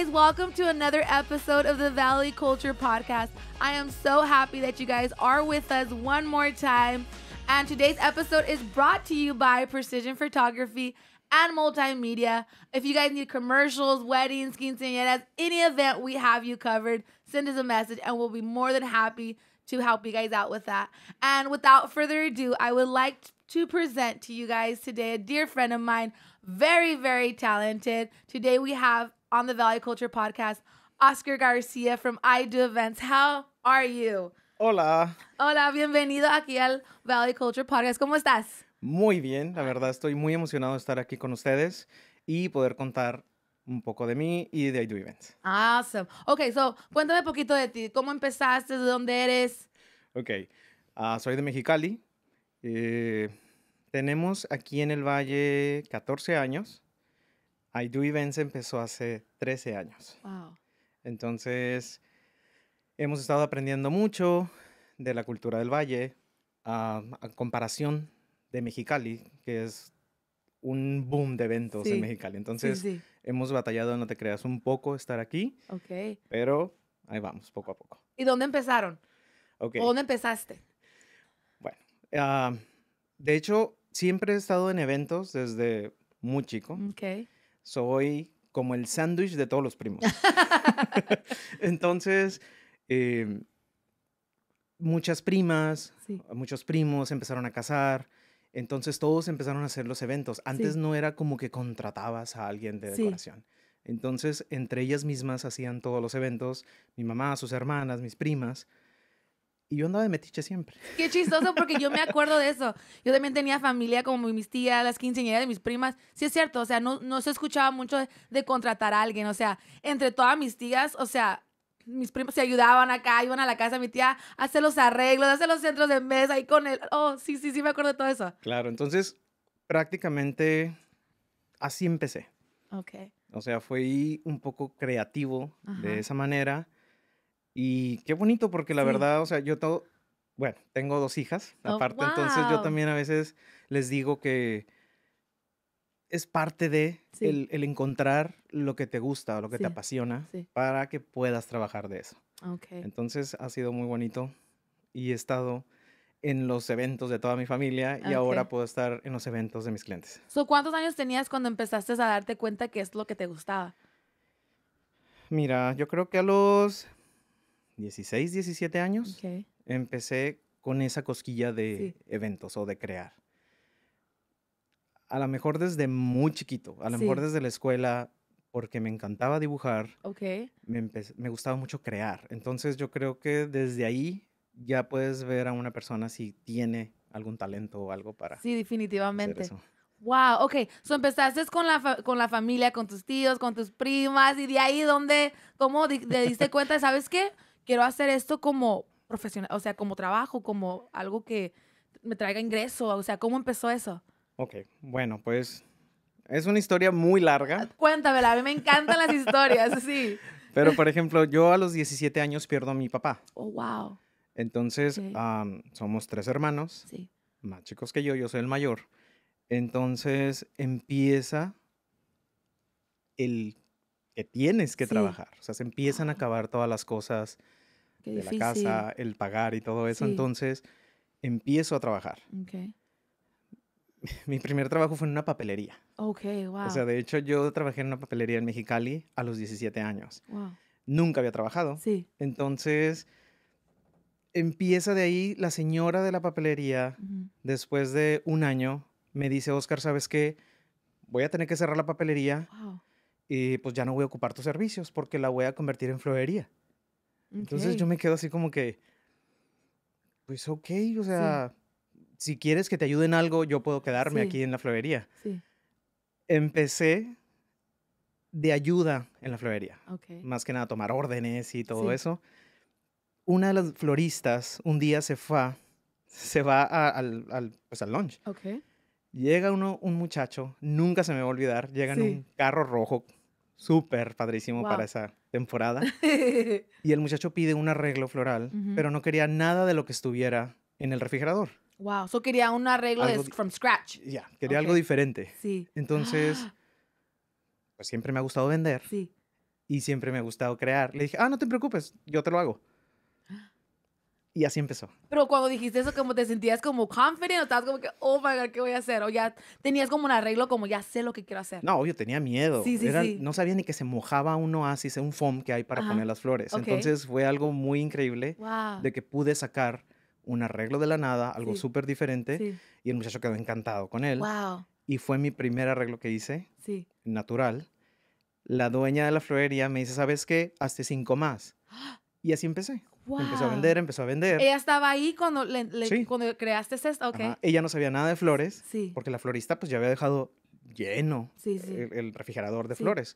guys, welcome to another episode of the Valley Culture Podcast. I am so happy that you guys are with us one more time. And today's episode is brought to you by Precision Photography and multimedia. If you guys need commercials, weddings, quinceañeras, any event, we have you covered. Send us a message and we'll be more than happy to help you guys out with that. And without further ado, I would like to present to you guys today a dear friend of mine, very, very talented. Today we have on the Valley Culture podcast, Oscar Garcia from I Do Events. How are you? Hola. Hola, bienvenido aquí al Valley Culture podcast. ¿Cómo estás? Muy bien, la verdad estoy muy emocionado de estar aquí con ustedes y poder contar un poco de mí y de I Do Events. Awesome. Ok, so cuéntame un poquito de ti. ¿Cómo empezaste? ¿De dónde eres? Ok, ah, soy de Mexicali. Eh, tenemos aquí en el Valle 14 años. I Do Events empezó hace 13 años. Wow. Entonces, hemos estado aprendiendo mucho de la cultura del valle ah, a comparación de Mexicali, que es un boom de eventos en Mexicali. Entonces, hemos batallado, no te creas, un poco estar aquí. Ok. Pero ahí vamos, poco a poco. ¿Y dónde empezaron? Okay. dónde empezaste? Bueno, ah, de hecho, siempre he estado en eventos desde muy chico. Ok soy como el sándwich de todos los primos. Entonces, em, muchas primas, muchos primos empezaron a casar. Entonces todos empezaron a hacer los eventos. Antes no era como que contratabas a alguien de decoración. Entonces entre ellas mismas hacían todos los eventos. Mi mamá, sus hermanas, mis primas. Y yo andaba de metiche siempre. Qué chistoso, porque yo me acuerdo de eso. Yo también tenía familia como mis tías, las quinceañeras de mis primas. Sí es cierto, o sea, no, no se escuchaba mucho de, contratar a alguien. O sea, entre todas mis tías, o sea, mis primos se ayudaban acá, iban a la casa de mi tía a hacer los arreglos, a hacer los centros de mesa y con él. Oh, sí, sí, sí, me acuerdo de todo eso. Claro, entonces prácticamente así empecé. Ok. O sea, fui un poco creativo de esa manera y qué bonito, porque la verdad, o sea, yo todo, bueno, tengo dos hijas, oh, aparte, entonces yo también a veces les digo que es parte de el, encontrar lo que te gusta o lo que te apasiona para que puedas trabajar de eso. Entonces ha sido muy bonito y he estado en los eventos de toda mi familia y ahora puedo estar en los eventos de mis clientes. So, ¿Cuántos años tenías cuando empezaste a darte cuenta que es lo que te gustaba? Mira, yo creo que a los 16, 17 años, empecé con esa cosquilla de eventos o de crear. A lo mejor desde muy chiquito, a lo mejor desde la escuela, porque me encantaba dibujar, me, me gustaba mucho crear. Entonces yo creo que desde ahí ya puedes ver a una persona si tiene algún talento o algo para. Sí, definitivamente. Wow, ok. So empezaste con la, con la familia, con tus tíos, con tus primas, y de ahí donde, ¿cómo te diste cuenta? ¿Sabes qué? quiero hacer esto como profesional, o sea, como trabajo, como algo que me traiga ingreso, o sea, ¿cómo empezó eso? Ok, bueno, pues es una historia muy larga. Ah, cuéntamela, a mí me encantan las historias, sí. Pero, por ejemplo, yo a los 17 años pierdo a mi papá. Oh, wow. Entonces, somos tres hermanos, más chicos que yo, yo soy el mayor. Entonces, empieza el que tienes que trabajar. O sea, se empiezan a acabar todas las cosas de la casa, el pagar y todo eso. Entonces, empiezo a trabajar. Okay. Mi primer trabajo fue en una papelería. Ok, wow. O sea, de hecho, yo trabajé en una papelería en Mexicali a los 17 años. Wow. Nunca había trabajado. Sí. Entonces, empieza de ahí la señora de la papelería, después de un año, me dice, Oscar, ¿sabes qué? Voy a tener que cerrar la papelería. Wow y pues ya no voy a ocupar tus servicios porque la voy a convertir en florería. Entonces yo me quedo así como que, pues ok, o sea, si quieres que te ayuden algo, yo puedo quedarme aquí en la florería. Empecé de ayuda en la florería. Más que nada tomar órdenes y todo eso. Una de las floristas un día se fue, se va al, pues al lunch. Llega uno, un muchacho, nunca se me va a olvidar, llega en un carro rojo, súper padrísimo para esa temporada. y el muchacho pide un arreglo floral, pero no quería nada de lo que estuviera en el refrigerador. Wow, eso quería un arreglo de from scratch. Ya, quería algo diferente. Sí. Entonces, ah. pues siempre me ha gustado vender. Sí. Y siempre me ha gustado crear. Le dije, ah, no te preocupes, yo te lo hago. Y así empezó. Pero cuando dijiste eso, como te sentías como confident o estabas como que, oh my god, ¿qué voy a hacer? O ya tenías como un arreglo, como ya sé lo que quiero hacer. No, yo tenía miedo. Sí, sí, No sabía ni que se mojaba un oasis, un foam que hay para poner las flores. Entonces fue algo muy increíble de que pude sacar un arreglo de la nada, algo súper diferente. Y el muchacho quedó encantado con él. Wow. Y fue mi primer arreglo que hice, natural. La dueña de la florería me dice, ¿sabes qué? Hazte cinco más. Y así empecé. Empezó a vender, empezó a vender. Ella estaba ahí cuando, le, cuando creaste esto. Ella no sabía nada de flores, sí. porque la florista pues ya había dejado lleno el, refrigerador de flores.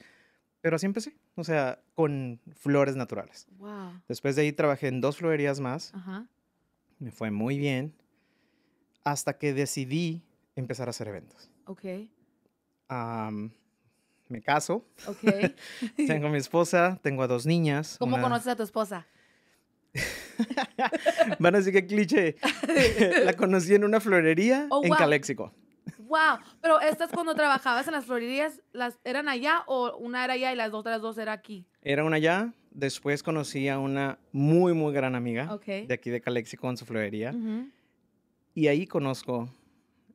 Pero así empecé, o sea, con flores naturales. Wow. Después de ahí trabajé en dos florerías más. Ajá. Me fue muy bien. Hasta que decidí empezar a hacer eventos. Ok. me caso. Ok. tengo a mi esposa, tengo a dos niñas. ¿Cómo conoces a tu esposa? Van a decir que cliché. la conocí en una florería oh, en Caléxico. Wow, pero estas cuando trabajabas en las florerías, ¿las eran allá o una era allá y las otras dos era aquí? Era una allá, después conocí a una muy, muy gran amiga de aquí de Caléxico en su florería. Y ahí conozco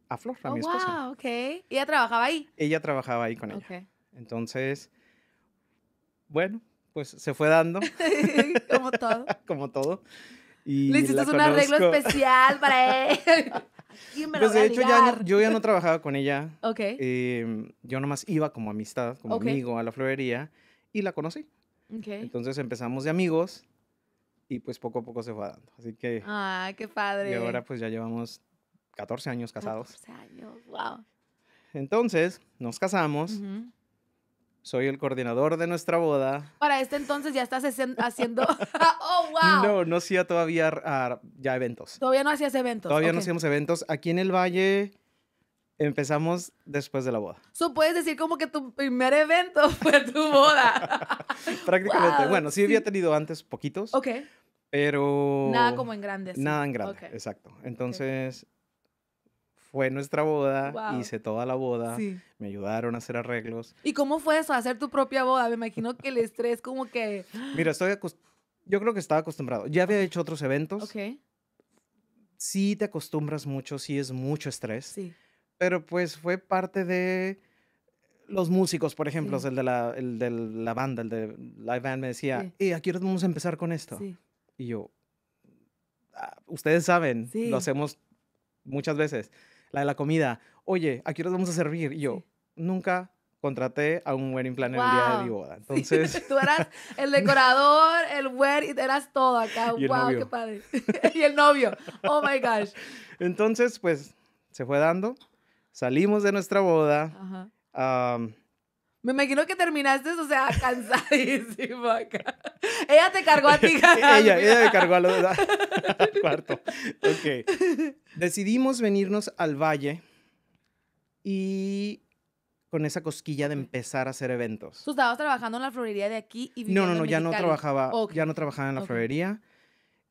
a Flor, a oh, mi esposa. Wow, ok. ¿Ella trabajaba ahí? Ella trabajaba ahí con okay. Entonces, bueno, pues se fue dando. Como todo. Como todo. Y Le hiciste un arreglo especial para él. Y me pues de hecho, ya yo ya no trabajaba con ella. Ok. Em, yo nomás iba como amistad, como amigo a la florería y la conocí. Okay. Entonces empezamos de amigos y pues poco a poco se fue dando. Así que. ¡Ah, qué padre! Y ahora pues ya llevamos 14 años casados. 14 años, wow. Entonces nos casamos. Uh soy el coordinador de nuestra boda. Para este entonces ya estás haciendo... ¡Oh, wow! No, no hacía todavía ya eventos. Todavía no hacías eventos. Todavía no hacíamos eventos. Aquí en el Valle empezamos después de la boda. So, puedes decir como que tu primer evento fue tu boda. Prácticamente. Bueno, sí había tenido antes poquitos. Ok. Pero... Nada como en grandes. Nada en grandes, exacto. Entonces, fue nuestra boda, hice toda la boda, me ayudaron a hacer arreglos. ¿Y cómo fue eso, hacer tu propia boda? Me imagino que el estrés como que... Mira, estoy yo creo que estaba acostumbrado. Ya había hecho otros eventos. Ok. Sí te acostumbras mucho, sí es mucho estrés. Sí. Pero pues fue parte de los músicos, por ejemplo, el, de la, el de la banda, el de Live Band, me decía, eh, ¿a vamos a empezar con esto? Sí. Y yo, ah, ustedes saben, lo hacemos muchas veces la de la comida, oye, ¿a qué vamos a servir? Y yo, nunca contraté a un wedding planner el día de mi boda. Entonces... Tú eras el decorador, el wedding, eras todo acá. Y ¡Wow, qué padre! y el novio. ¡Oh, my gosh! Entonces, pues, se fue dando. Salimos de nuestra boda. Ajá. Me imagino que terminaste, o sea, cansadísimo acá. Ella te cargó a ti, Ella, ella me cargó a los al cuarto. Ok. Decidimos venirnos al valle y con esa cosquilla de empezar a hacer eventos. ¿Tú estabas trabajando en la florería de aquí y No, no, no, ya no trabajaba, ya no trabajaba en la florería.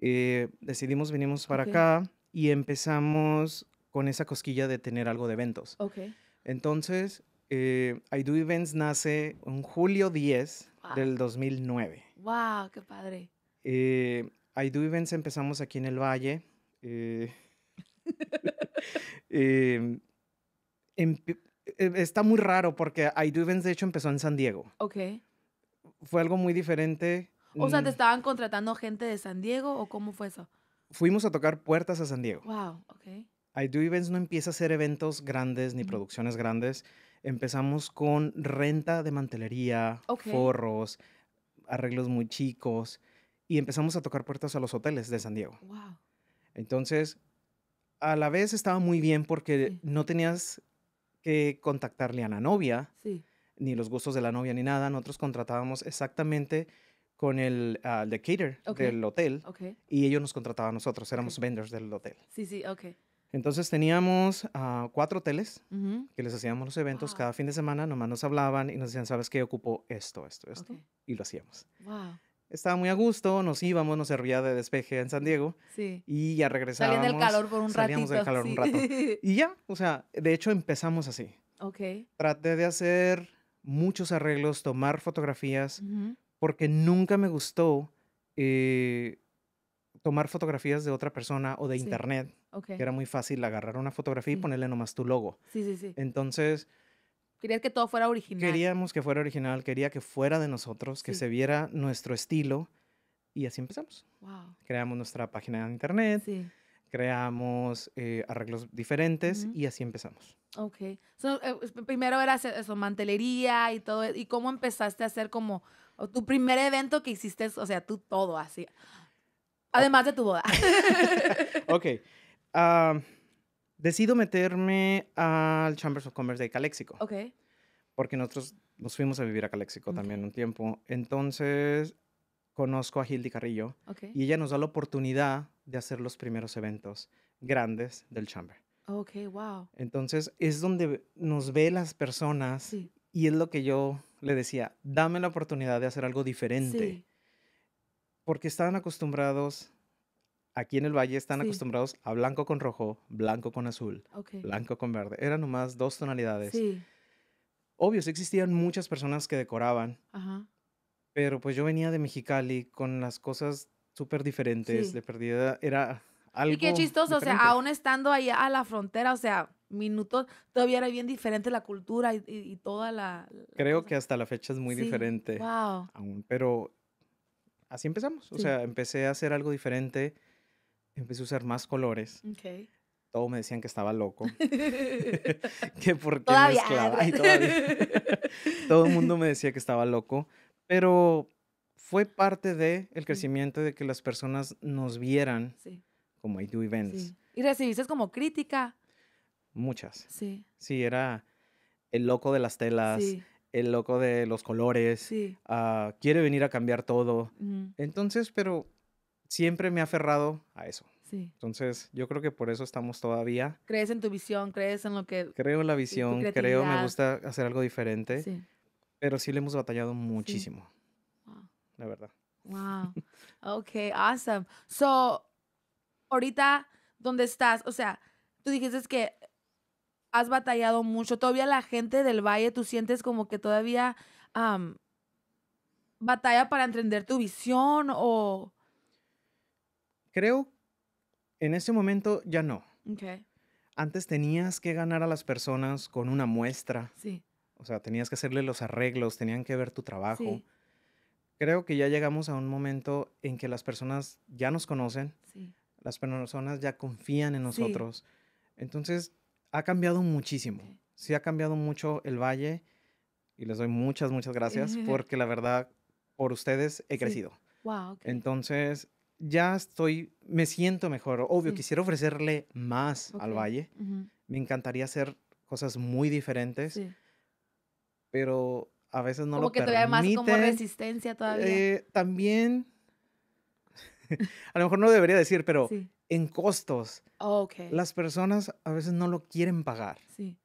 Eh, decidimos venimos para acá y empezamos con esa cosquilla de tener algo de eventos. Ok. Entonces, eh, I Do Events nace en julio 10 del 2009. ¡Wow! ¡Qué padre! Eh, I Do Events empezamos aquí en el Valle. Eh, em, eh, está muy raro porque I Do Events de hecho empezó en San Diego. Ok. Fue algo muy diferente. O sea, mm. ¿te estaban contratando gente de San Diego o cómo fue eso? Fuimos a tocar puertas a San Diego. Wow, ok. I Do Events no empieza a hacer eventos grandes ni producciones grandes Empezamos con renta de mantelería, forros, arreglos muy chicos y empezamos a tocar puertas a los hoteles de San Diego. Entonces, a la vez estaba muy bien porque no tenías que contactarle a la novia, ni los gustos de la novia ni nada. Nosotros contratábamos exactamente con el uh, de del hotel y ellos nos contrataban nosotros, éramos vendors del hotel. Sí, sí, ok. Entonces teníamos ah, cuatro hoteles que les hacíamos los eventos cada fin de semana, nomás nos hablaban y nos decían, ¿sabes qué? Ocupo esto, esto, esto. Y lo hacíamos. Wow. Estaba muy a gusto, nos íbamos, nos servía de despeje en San Diego. Sí. Y ya regresábamos. Salíamos del calor por un Salíamos del calor un rato. Y ya, o sea, de hecho empezamos así. Ok. Traté de hacer muchos arreglos, tomar fotografías, porque nunca me gustó eh, tomar fotografías de otra persona o de internet, que era muy fácil agarrar una fotografía y ponerle nomás tu logo. Sí, sí, sí. Entonces... Querías que todo fuera original. Queríamos que fuera original, quería que fuera de nosotros, que se viera nuestro estilo y así empezamos. Wow. Creamos nuestra página de internet. Sí creamos eh, arreglos diferentes y así empezamos. Ok. Eh, pues, primero era eso, mantelería y todo. ¿Y cómo empezaste a hacer como tu primer evento que hiciste? O sea, tú todo así. Además de tu boda. ok. Ah, decido meterme al Chambers of Commerce de Calexico. Ok. Porque nosotros nos fuimos a vivir a Calexico también un tiempo. Entonces conozco a Hildy Carrillo okay. y ella nos da la oportunidad de hacer los primeros eventos grandes del Chamber. Ok, wow. Entonces es donde nos ve las personas y es lo que yo le decía, dame la oportunidad de hacer algo diferente. Sí porque estaban acostumbrados, aquí en el valle están acostumbrados a blanco con rojo, blanco con azul, blanco con verde. Eran nomás dos tonalidades. Sí. Obvio, existían muchas personas que decoraban, pero pues yo venía de Mexicali con las cosas súper diferentes, de perdida era algo. Y qué chistoso, o sea, aún estando ahí a la frontera, o sea, minutos, todavía era bien diferente la cultura y, toda la, Creo que hasta la fecha es muy diferente. Wow. Aún, pero así empezamos. O sea, empecé a hacer algo diferente, empecé a usar más colores. Okay. Todos me decían que estaba loco. que por mezclaba. Todo el mundo me decía que estaba loco. Pero fue parte de crecimiento de que las personas nos vieran como I Do Events. Y recibiste como crítica. Muchas. Sí. Sí, era el loco de las telas, el loco de los colores, ah, quiere venir a cambiar todo. Entonces, pero siempre me ha aferrado a eso. Sí. Entonces, yo creo que por eso estamos todavía. Crees en tu visión, crees en lo que... Creo en la visión, creo, me gusta hacer algo diferente. Pero sí le hemos batallado muchísimo. La verdad. Wow. Ok, awesome. So, ahorita, ¿dónde estás? O sea, tú dijiste que has batallado mucho. Todavía la gente del valle, tú sientes como que todavía batalla para entender tu visión o... Creo, en ese momento ya no. Okay. Antes tenías que ganar a las personas con una muestra. Sí. O sea, tenías que hacerle los arreglos, tenían que ver tu trabajo. Sí. Creo que ya llegamos a un momento en que las personas ya nos conocen, sí. las personas ya confían en nosotros. Entonces, ha cambiado muchísimo. Sí ha cambiado mucho el valle y les doy muchas, muchas gracias porque la verdad, por ustedes he crecido. Wow, Entonces, ya estoy, me siento mejor. Obvio, quisiera ofrecerle más al valle. Me encantaría hacer cosas muy diferentes, pero a veces no lo que que todavía más como resistencia todavía. Eh, también a lo mejor no debería decir, pero en costos. Las personas a veces no lo quieren pagar. Sí.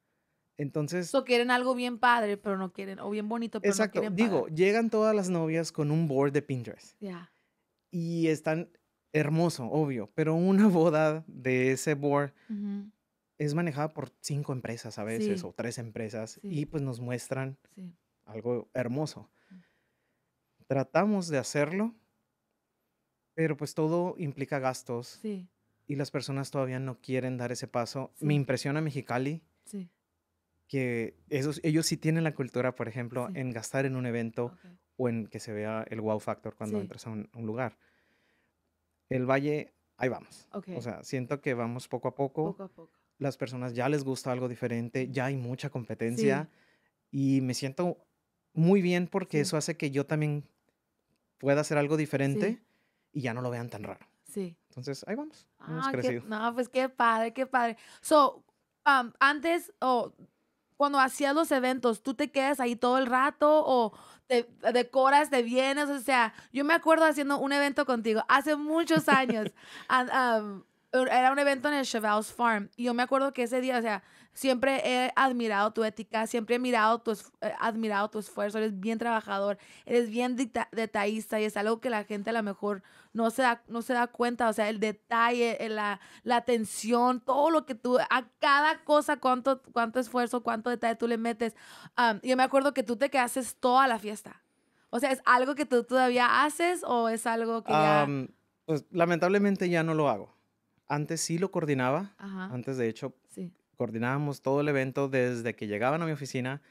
Entonces. O quieren algo bien padre, pero no quieren, o bien bonito, pero no quieren pagar. Digo, llegan todas las novias con un board de Pinterest. Ya. Y están hermoso, obvio, pero una boda de ese board es manejada por cinco empresas a veces, o tres empresas, y pues nos muestran algo hermoso. Mm. Tratamos de hacerlo pero pues todo implica gastos. Y las personas todavía no quieren dar ese paso. Me impresiona Mexicali. Sí. Que esos, ellos sí tienen la cultura, por ejemplo, en gastar en un evento o en que se vea el wow factor cuando entras a un, lugar. El Valle, ahí vamos. O sea, siento que vamos poco a poco. Poco a poco. Las personas ya les gusta algo diferente, ya hay mucha competencia. Y me siento muy bien porque eso hace que yo también pueda hacer algo diferente y ya no lo vean tan raro. Sí. Entonces, ahí vamos. Ah, hemos crecido. pues qué padre, qué padre. So, antes, o cuando hacías los eventos, ¿tú te quedas ahí todo el rato o te decoras, te vienes? O sea, yo me acuerdo haciendo un evento contigo hace muchos años. And, Er, era un evento en el Cheval's Farm y yo me acuerdo que ese día, o sea, siempre he admirado tu ética, siempre he mirado tu, eh, admirado tu esfuerzo, eres bien trabajador, eres bien detallista y es algo que la gente a lo mejor no se da, no se da cuenta, o sea, el detalle, la, atención, todo lo que tú, a cada cosa, cuánto, cuánto esfuerzo, cuánto detalle tú le metes. yo me acuerdo que tú te quedas toda la fiesta. O sea, ¿es algo que tú todavía haces o es algo que ya... Pues lamentablemente ya no lo hago. Antes sí lo coordinaba. Antes, de hecho, coordinábamos todo el evento desde que llegaban a mi oficina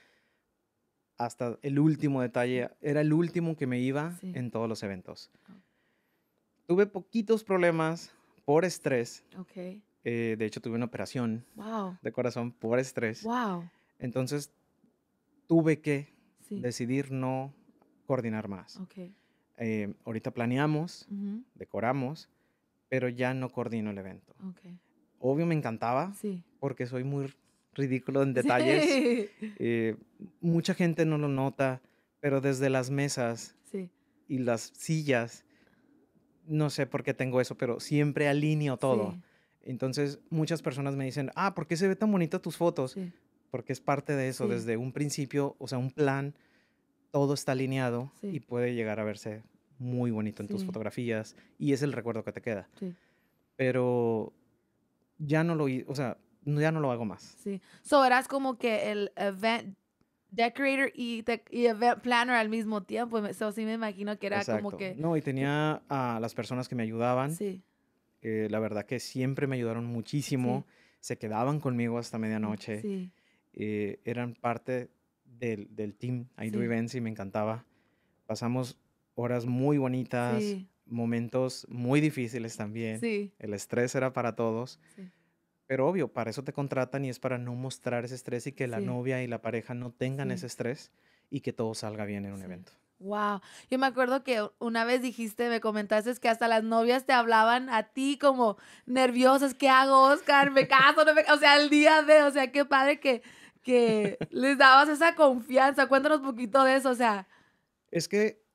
hasta el último detalle. Era el último que me iba en todos los eventos. Ah. Tuve poquitos problemas por estrés. Eh, de hecho, tuve una operación de corazón por estrés. Entonces, tuve que decidir no coordinar más. Eh, ahorita planeamos, decoramos, pero ya no coordino el evento. Obvio me encantaba, porque soy muy ridículo en detalles. Eh, mucha gente no lo nota, pero desde las mesas y las sillas, no sé por qué tengo eso, pero siempre alineo todo. Entonces muchas personas me dicen, ah, ¿por qué se ve tan bonito tus fotos? Porque es parte de eso, desde un principio, o sea, un plan, todo está alineado y puede llegar a verse muy bonito en tus fotografías y es el recuerdo que te queda. Sí. Pero ya no lo, o sea, ya no lo hago más. Sí. So eras como que el event decorator y, te, event planner al mismo tiempo. eso sí me imagino que era como que. No, y tenía a las personas que me ayudaban. Sí. la verdad que siempre me ayudaron muchísimo. Se quedaban conmigo hasta medianoche. Sí. Eh, eran parte del, del team I Do Events y me encantaba. Pasamos horas muy bonitas, momentos muy difíciles también. Sí. El estrés era para todos. Sí. Pero obvio, para eso te contratan y es para no mostrar ese estrés y que la novia y la pareja no tengan ese estrés y que todo salga bien en un evento. Wow, yo me acuerdo que una vez dijiste, me comentaste que hasta las novias te hablaban a ti como nerviosas, ¿qué hago, Oscar? ¿Me caso? No me... O sea, el día de, o sea, qué padre que, que les dabas esa confianza. Cuéntanos un poquito de eso, o sea. Es que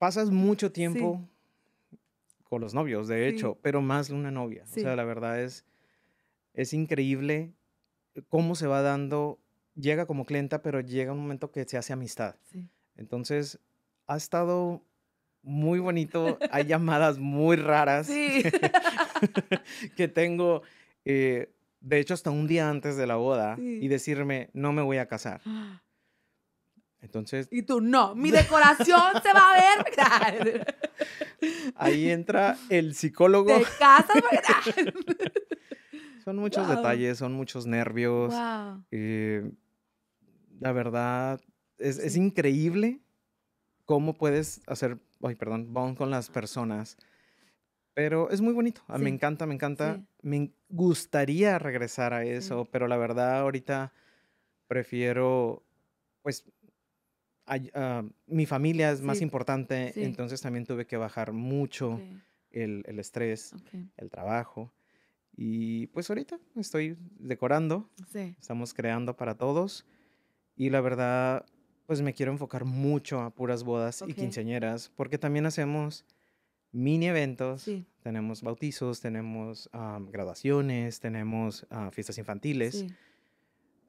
pasas mucho tiempo con los novios, de hecho, pero más una novia. O sea, la verdad es, es increíble cómo se va dando, llega como clienta, pero llega un momento que se hace amistad. Entonces, ha estado muy bonito, hay llamadas muy raras que tengo. Eh, de hecho, hasta un día antes de la boda y decirme, no me voy a casar. ¡Ah! Entonces. Y tú, no, mi decoración se va a ver. Ahí entra el psicólogo. casa, Son muchos detalles, son muchos nervios. Eh, la verdad, es, increíble cómo puedes hacer. Ay, perdón, vamos con las personas. Pero es muy bonito. Ah, me encanta, me encanta. Me gustaría regresar a eso, pero la verdad, ahorita prefiero pues Ah, mi familia es más importante, entonces también tuve que bajar mucho el, el, estrés, el trabajo. Y pues ahorita estoy decorando, estamos creando para todos y la verdad, pues me quiero enfocar mucho a puras bodas y quinceañeras, porque también hacemos mini eventos, tenemos bautizos, tenemos ah, graduaciones, tenemos ah, fiestas infantiles.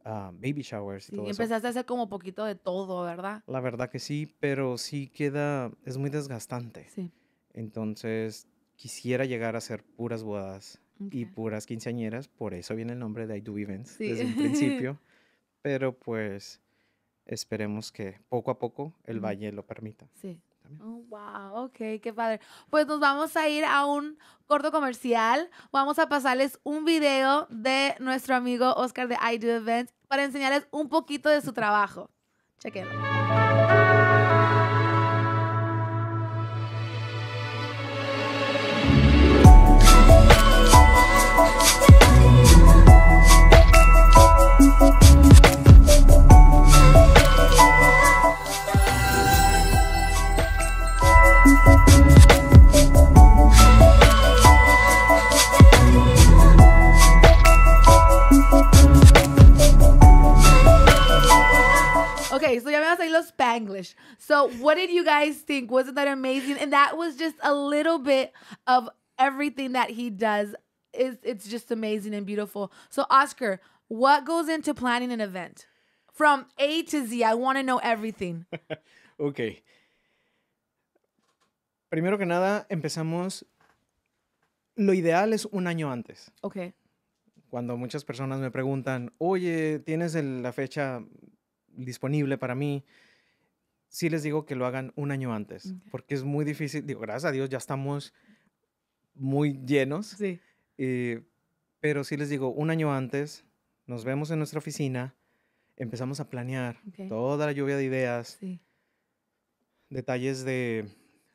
Ah, baby showers y empezaste a hacer como poquito de todo, ¿verdad? La verdad que sí, pero sí queda, es muy desgastante. Sí. Entonces, quisiera llegar a hacer puras bodas y puras quinceañeras, por eso viene el nombre de I Do Events desde el principio, pero pues esperemos que poco a poco el valle lo permita. Sí. Oh, wow, ok, qué padre. Pues nos vamos a ir a un corto comercial. Vamos a pasarles un video de nuestro amigo Oscar de I Do Events para enseñarles un poquito de su trabajo. Chequenlo. okay, so ya me vas a los Spanglish. So what did you guys think? Wasn't that amazing? And that was just a little bit of everything that he does. it's just amazing and beautiful. So Oscar, what goes into planning an event? From A to Z, I want to know everything. okay. Primero que nada, empezamos. Lo ideal es un año antes. Ok. Cuando muchas personas me preguntan, oye, ¿tienes el, la fecha disponible para mí, sí les digo que lo hagan un año antes, porque es muy difícil. Digo, gracias a Dios ya estamos muy llenos. Sí. Eh, pero sí les digo, un año antes nos vemos en nuestra oficina, empezamos a planear toda la lluvia de ideas, detalles de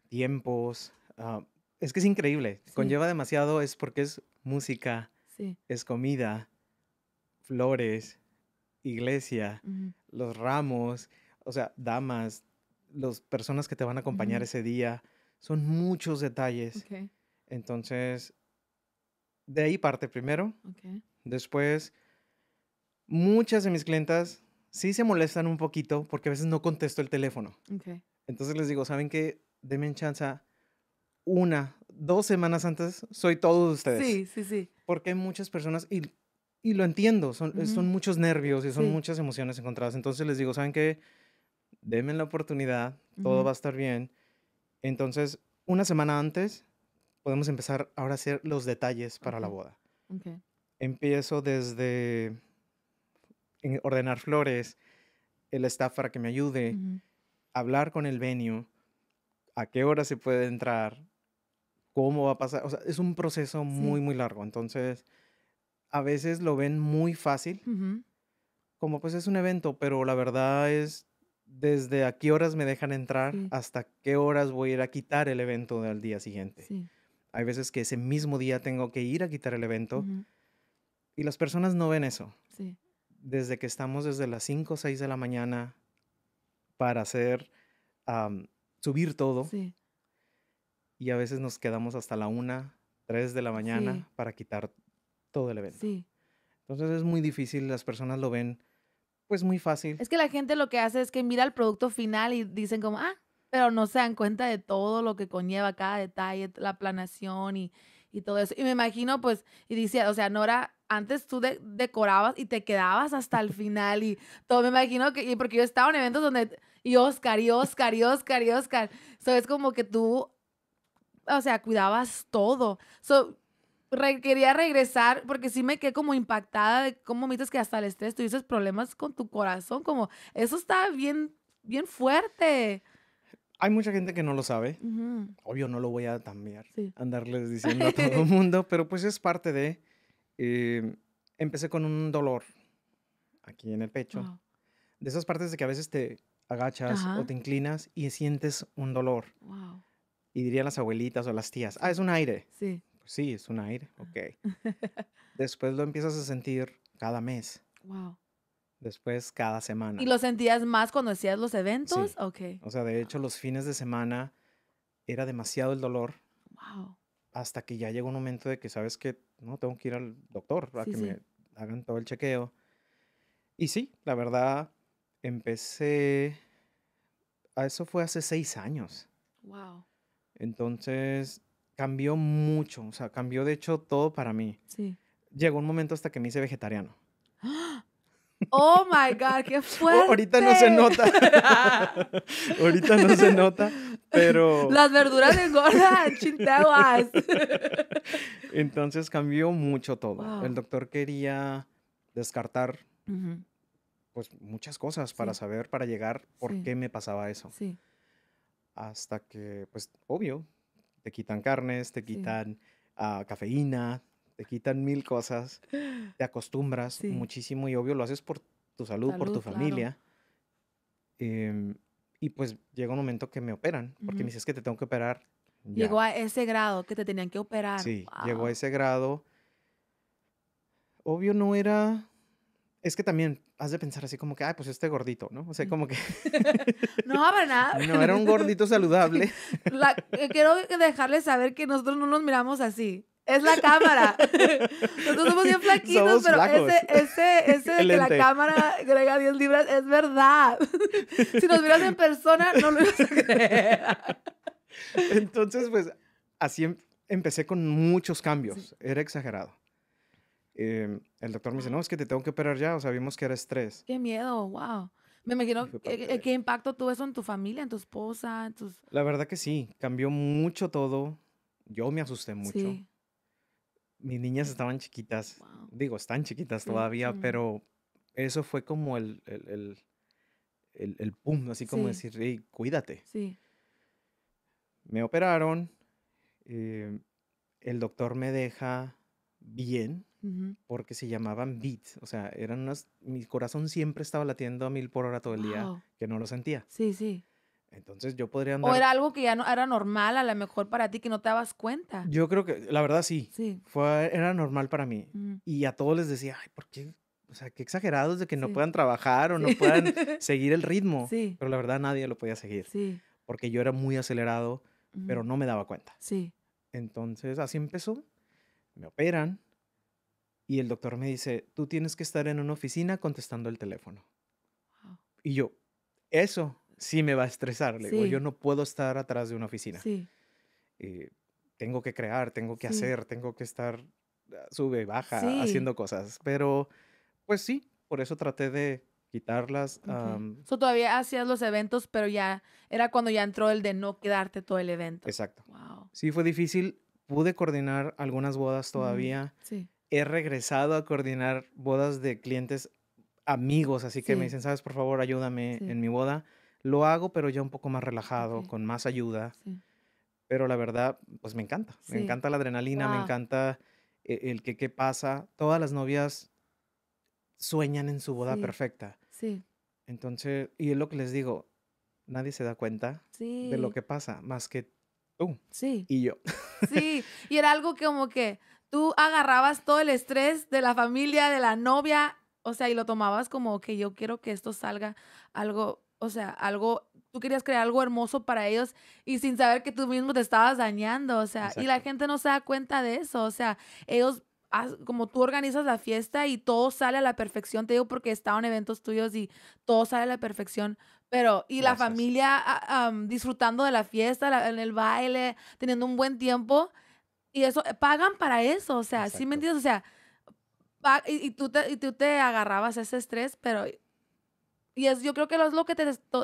tiempos. Ah, es que es increíble, conlleva demasiado, es porque es música, es comida, flores, iglesia, los ramos, o sea, damas, las personas que te van a acompañar ese día. Son muchos detalles. Entonces, de ahí parte primero. Después, muchas de mis clientas sí se molestan un poquito porque a veces no contesto el teléfono. Entonces les digo, ¿saben qué? Denme chance una, dos semanas antes, soy todos ustedes. Sí, sí, sí. Porque hay muchas personas, y y lo entiendo, son, eh, son muchos nervios y son muchas emociones encontradas. Entonces les digo, ¿saben qué? Denme la oportunidad, todo va a estar bien. Entonces, una semana antes, podemos empezar ahora a hacer los detalles para la boda. Empiezo desde ordenar flores, el staff para que me ayude, hablar con el venue, a qué hora se puede entrar, cómo va a pasar. O sea, es un proceso muy, muy largo. Entonces, a veces lo ven muy fácil, como pues es un evento, pero la verdad es desde a qué horas me dejan entrar hasta qué horas voy a ir a quitar el evento del día siguiente. Hay veces que ese mismo día tengo que ir a quitar el evento y las personas no ven eso. Desde que estamos desde las 5 o 6 de la mañana para hacer, subir todo. Y a veces nos quedamos hasta la 1, 3 de la mañana para quitar todo el evento. Sí. Entonces es muy difícil, las personas lo ven pues muy fácil. Es que la gente lo que hace es que mira el producto final y dicen como, ah, pero no se dan cuenta de todo lo que conlleva cada detalle, la planación y, y todo eso. Y me imagino, pues, y dice, o sea, Nora, antes tú decorabas y te quedabas hasta el final y todo, me imagino que, y porque yo estaba en eventos donde, y Oscar, y Oscar, y Oscar, y Oscar. So, es como que tú, o sea, cuidabas todo. So, quería regresar porque sí me quedé como impactada de cómo me que hasta el estrés tuviste problemas con tu corazón, como eso está bien, bien fuerte. Hay mucha gente que no lo sabe. Obvio, no lo voy a cambiar, andarles diciendo a todo el mundo, pero pues es parte de... Eh, empecé con un dolor aquí en el pecho. De esas partes de que a veces te agachas o te inclinas y sientes un dolor. Y diría las abuelitas o las tías, ah, es un aire. Sí sí, es un aire, ah. ok. Después lo empiezas a sentir cada mes. Wow. Después cada semana. ¿Y lo sentías más cuando hacías los eventos? Ok. O sea, de hecho, los fines de semana era demasiado el dolor. Wow. Hasta que ya llegó un momento de que sabes que no tengo que ir al doctor para que me hagan todo el chequeo. Y sí, la verdad, empecé. Eso fue hace seis años. Wow. Entonces, cambió mucho, o sea, cambió de hecho todo para mí. Llegó un momento hasta que me hice vegetariano. Oh my God, qué fuerte. Ahorita no se nota. Ahorita no se nota, pero. Las verduras engordan, chinteguas. Entonces cambió mucho todo. El doctor quería descartar pues muchas cosas para saber, para llegar por qué me pasaba eso. Sí. Hasta que, pues, obvio, te quitan carnes, te quitan ah, cafeína, te quitan mil cosas, te acostumbras muchísimo y obvio lo haces por tu salud, por tu familia. Em, y pues llega un momento que me operan, porque me dices que te tengo que operar. Llegó a ese grado que te tenían que operar. Sí, llegó a ese grado. Obvio no era es que también has de pensar así como que, ay, pues este gordito, ¿no? O sea, como que... no, para nada. No, era un gordito saludable. Eh, quiero dejarles saber que nosotros no nos miramos así. Es la cámara. Nosotros somos bien flaquitos, pero ese, ese, ese de que la cámara agrega 10 libras es verdad. si nos miras en persona, no lo ibas a creer. Entonces, pues, así em, empecé con muchos cambios. Era exagerado. Em, el doctor me dice, no, es que te tengo que operar ya, o sea, vimos que era estrés. Qué miedo, wow. Me imagino qué, impacto tuvo eso en tu familia, en tu esposa, en tus... La verdad que sí, cambió mucho todo. Yo me asusté mucho. Sí. Mis niñas estaban chiquitas, digo, están chiquitas todavía, pero eso fue como el, el, el, el, así como decir, cuídate. Sí. Me operaron, em, el doctor me deja bien, porque se llamaban beats, o sea, eran unas, mi corazón siempre estaba latiendo a mil por hora todo el día, que no lo sentía. Sí, sí. Entonces yo podría andar... O era algo que ya no era normal a lo mejor para ti que no te dabas cuenta. Yo creo que, la verdad sí, sí. Fue, era normal para mí. Y a todos les decía, ay, ¿por qué? O sea, qué exagerados de que no puedan trabajar o no puedan seguir el ritmo. Sí. Pero la verdad nadie lo podía seguir. Sí. Porque yo era muy acelerado, pero no me daba cuenta. Sí. Entonces así empezó. Me operan, y el doctor me dice, tú tienes que estar en una oficina contestando el teléfono. Y yo, eso sí me va a estresar. Le yo no puedo estar atrás de una oficina. Sí. Eh, tengo que crear, tengo que hacer, tengo que estar ah, sube, y baja, haciendo cosas. Pero, pues sí, por eso traté de quitarlas. Okay. todavía hacías los eventos, pero ya era cuando ya entró el de no quedarte todo el evento. Exacto. Wow. Sí, fue difícil. Pude coordinar algunas bodas todavía. sí he regresado a coordinar bodas de clientes amigos, así que me dicen, sabes, por favor, ayúdame en mi boda. Lo hago, pero ya un poco más relajado, con más ayuda. Pero la verdad, pues me encanta. Me encanta la adrenalina, me encanta e-, el, que qué pasa. Todas las novias sueñan en su boda perfecta. Sí. Entonces, y es lo que les digo, nadie se da cuenta de lo que pasa, más que tú. Y yo. Sí, y era algo como que tú agarrabas todo el estrés de la familia, de la novia, o sea, y lo tomabas como que yo quiero que esto salga algo, o sea, algo, tú querías crear algo hermoso para ellos y sin saber que tú mismo te estabas dañando, o sea, y la gente no se da cuenta de eso, o sea, ellos como tú organizas la fiesta y todo sale a la perfección, te digo porque he estado en eventos tuyos y todo sale a la perfección, pero y la familia ah, disfrutando de la fiesta, en el baile, teniendo un buen tiempo y eso, eh, pagan para eso, o sea, ¿sí me entiendes? O sea, y, tú te, tú te agarrabas ese estrés, pero... Y es, yo creo que es lo que,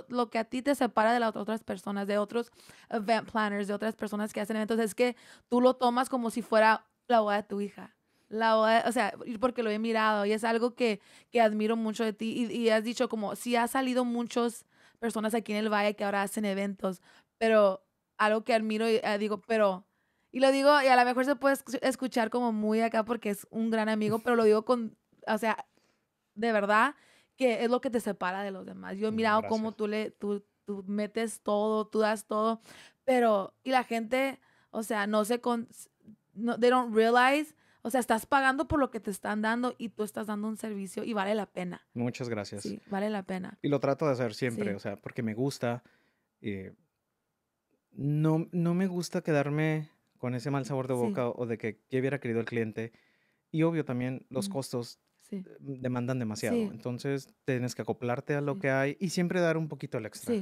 lo que a ti te separa de las otras personas, de otros event planners, de otras personas que hacen eventos, es que tú lo tomas como si fuera la boda de tu hija. La boda, o sea, porque lo he mirado y es algo que, que admiro mucho de ti. Y, has dicho como, si ha salido muchas personas aquí en el Valle que ahora hacen eventos, pero algo que admiro y eh, digo, pero y lo digo, y a lo mejor se puede escuchar como muy acá porque es un gran amigo, pero lo digo con, o sea, de verdad, que es lo que te separa de los demás. Yo he mm, mirado cómo tú le, tú, metes todo, tú das todo, pero, y la gente, o sea, no se, con, no, they don't realize o sea, estás pagando por lo que te están dando y tú estás dando un servicio y vale la pena. Muchas gracias. vale la pena. Y lo trato de hacer siempre, o sea, porque me gusta. Eh, no, no me gusta quedarme con ese mal sabor de boca o de que ya hubiera querido el cliente. Y obvio también los costos eh, demandan demasiado. Entonces tienes que acoplarte a lo que hay y siempre dar un poquito el extra.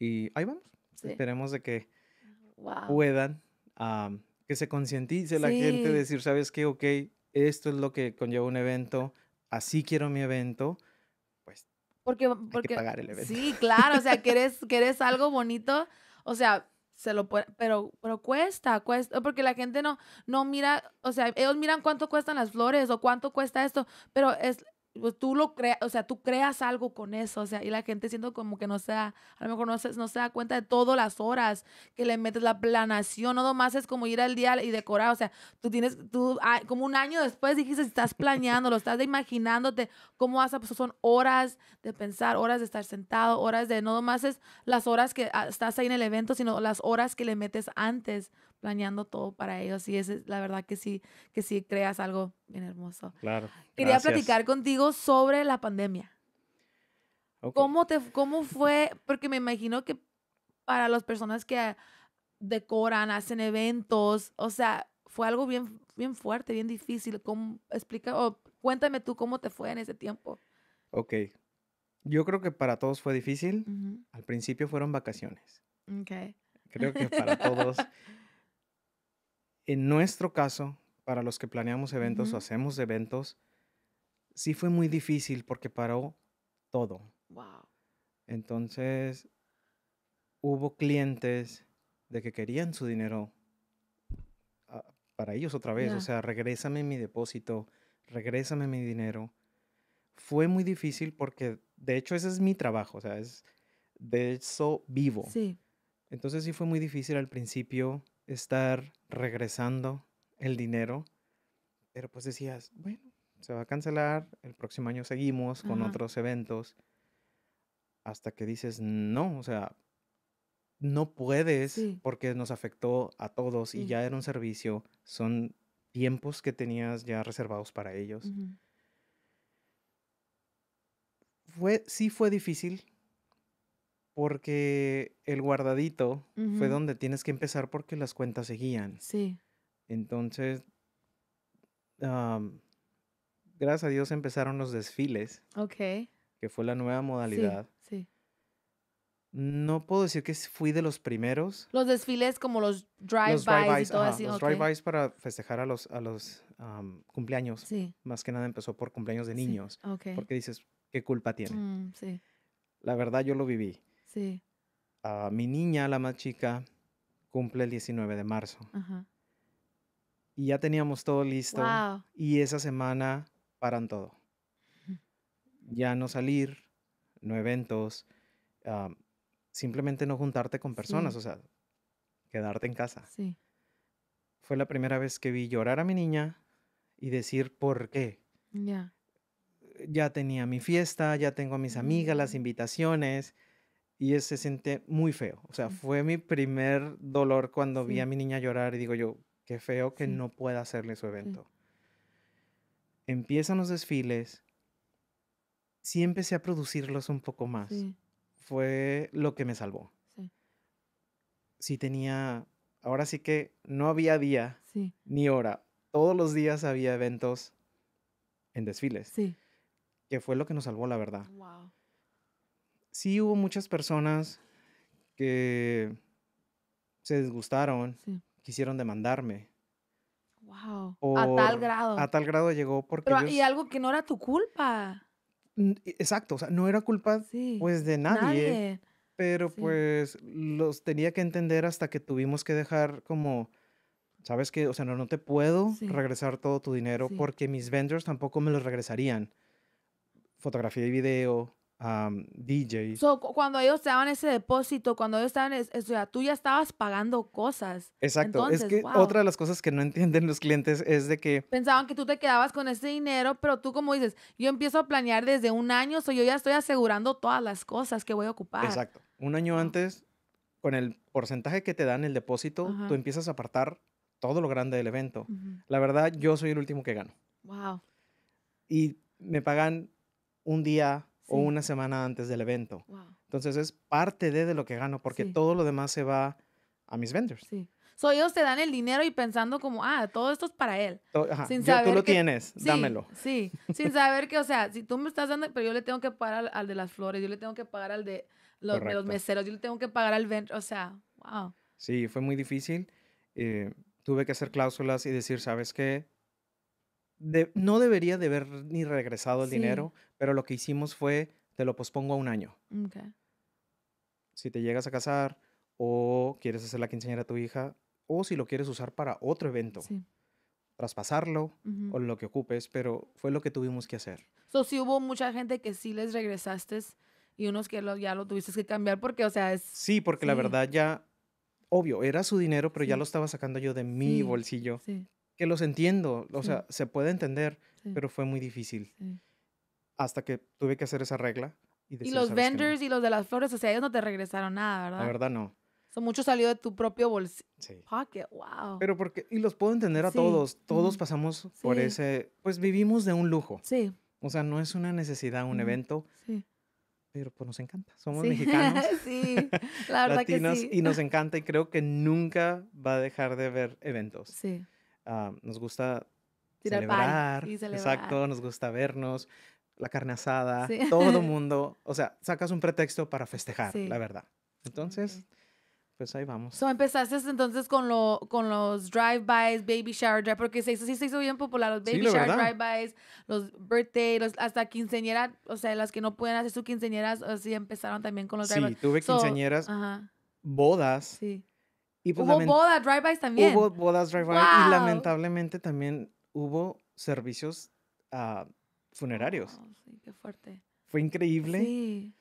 Y ahí vamos. Esperemos de que puedan, que se concientice la gente, decir, ¿sabes qué? Ok, esto es lo que conlleva un evento, así quiero mi evento. Pues porque, porque pagar el evento. Sí, claro, o sea, que eres, algo bonito. O sea, se lo puede, pero, pero cuesta, cuesta, porque la gente no, no mira, o sea, ellos miran cuánto cuestan las flores o cuánto cuesta esto, pero es, pues tú lo creas, o sea, tú creas algo con eso, o sea, y la gente siento como que no se da, a lo mejor no se, da cuenta de todas las horas que le metes la planación, no nomás es como ir al día y decorar, o sea, tú tienes, tú, ah, como un año después dijiste, estás planeando, lo estás imaginándote cómo vas a, pues son horas de pensar, horas de estar sentado, horas de, no nomás es las horas que ah, estás ahí en el evento, sino las horas que le metes antes, planeando todo para ellos y es la verdad que sí, que sí creas algo bien hermoso. Claro. Quería platicar contigo sobre la pandemia. ¿Cómo, te, ¿Cómo fue? Porque me imagino que para las personas que decoran, hacen eventos, o sea, fue algo bien, bien fuerte, bien difícil. ¿Cómo, explica o cuéntame tú cómo te fue en ese tiempo. Ok. Yo creo que para todos fue difícil. Al principio fueron vacaciones. Ok. Creo que para todos En nuestro caso, para los que planeamos eventos o hacemos eventos, sí fue muy difícil porque paró todo. Entonces, hubo clientes de que querían su dinero ah, para ellos otra vez. O sea, regrésame mi depósito, regrésame mi dinero. Fue muy difícil porque, de hecho, ese es mi trabajo. O sea, es de eso vivo. Entonces sí fue muy difícil al principio estar regresando el dinero, pero pues decías, bueno, se va a cancelar, el próximo año seguimos con otros eventos, hasta que dices, no, o sea, no puedes porque nos afectó a todos y ya era un servicio, son tiempos que tenías ya reservados para ellos. sí fue difícil porque el guardadito fue donde tienes que empezar porque las cuentas seguían. Sí. Entonces, gracias a Dios empezaron los desfiles. Ok. Que fue la nueva modalidad. Sí, No puedo decir que fui de los primeros. Los desfiles como los drive-bys y todo así. Los drive-bys para festejar a los, a los cumpleaños. Sí. Más que nada empezó por cumpleaños de niños. Porque dices, ¿qué culpa tiene? Mm, sí. La verdad, yo lo viví. Sí. Ah, mi niña, la más chica, cumple el 19 de marzo. Ajá. Y ya teníamos todo listo. Y esa semana paran todo. Ya no salir, no eventos, ah, simplemente no juntarte con personas, o sea, quedarte en casa. Sí. Fue la primera vez que vi llorar a mi niña y decir por qué. Ya. Ya tenía mi fiesta, ya tengo a mis amigas, las mm. invitaciones y se siente muy feo. O sea, mm. fue mi primer dolor cuando vi a mi niña llorar y digo yo, qué feo que no pueda hacerle su evento. Empiezan los desfiles, sí empecé a producirlos un poco más. Fue lo que me salvó. Sí. tenía, ahora sí que no había día ni hora. Todos los días había eventos en desfiles. Sí. Que fue lo que nos salvó, la verdad. Wow sí hubo muchas personas que se disgustaron, quisieron demandarme. Wow. a tal grado. A tal grado llegó porque. Pero, Y algo que no era tu culpa. E, exacto, o sea, no era culpa pues de nadie. Pero pues los tenía que entender hasta que tuvimos que dejar como, ¿sabes qué? O sea, no, te puedo regresar todo tu dinero porque mis vendors tampoco me los regresarían. Fotografía y video, DJ. cuando ellos te daban ese depósito, cuando ellos estaban, o sea, tú ya estabas pagando cosas. Exacto. es que otra de las cosas que no entienden los clientes es de que... Pensaban que tú te quedabas con ese dinero, pero tú como dices, yo empiezo a planear desde un año, o yo ya estoy asegurando todas las cosas que voy a ocupar. Exacto. Un año antes, con el porcentaje que te dan el depósito, tú empiezas a apartar todo lo grande del evento. La verdad, yo soy el último que gano. Wow. Y me pagan un día, o una semana antes del evento. Entonces es parte de, lo que gano, porque todo lo demás se va a mis vendors. Sí. So, ellos te dan el dinero y pensando como, ah, todo esto es para él. Sin saber tú lo tienes, dámelo. Sí, sin saber que, o sea, si tú me estás dando, pero yo le tengo que pagar al, de las flores, yo le tengo que pagar al de los, meseros, yo le tengo que pagar al vendor, o sea, wow. Sí, fue muy difícil. Eh, tuve que hacer cláusulas y decir, ¿sabes qué? no debería de haber ni regresado el dinero, pero lo que hicimos fue, te lo pospongo a un año. Si te llegas a casar o quieres hacer la quinceañera a tu hija, o si lo quieres usar para otro evento. Traspasarlo o lo que ocupes, pero fue lo que tuvimos que hacer. So, sí hubo mucha gente que sí les regresaste y unos que ya lo tuviste que cambiar porque, o sea, es... Sí, porque la verdad ya, obvio, era su dinero, pero ya lo estaba sacando yo de mi bolsillo que los entiendo, o sea, se puede entender, pero fue muy difícil. Hasta que tuve que hacer esa regla. Y, los vendors y los de las flores, o sea, ellos no te regresaron nada, ¿verdad? La verdad no. Son mucho salió de tu propio bolsillo. Sí. wow. Pero porque, y los puedo entender a todos, todos pasamos por ese, pues vivimos de un lujo. Sí. O sea, no es una necesidad, un evento. Sí pero pues nos encanta. Somos mexicanos. sí, la verdad que sí. Y nos encanta y creo que nunca va a dejar de ver eventos. Sí. Ah, nos gusta celebrar, exacto, nos gusta vernos, la carne asada, todo todo mundo, o sea, sacas un pretexto para festejar, la verdad. Entonces, pues ahí vamos. So, empezaste entonces con, lo, con los drive-bys, baby shower drive, porque se sí se hizo bien popular, los baby shower drive-bys, los birthday, los, hasta quinceañeras, o sea, las que no pueden hacer sus quinceañeras, así empezaron también con los drive-bys. Sí, tuve quinceañeras, bodas, sí. Y pues, hubo bodas, drive-bys también. Hubo bodas, drive-bys. Y lamentablemente también hubo servicios ah, funerarios. sí, qué fuerte. Fue increíble. Sí.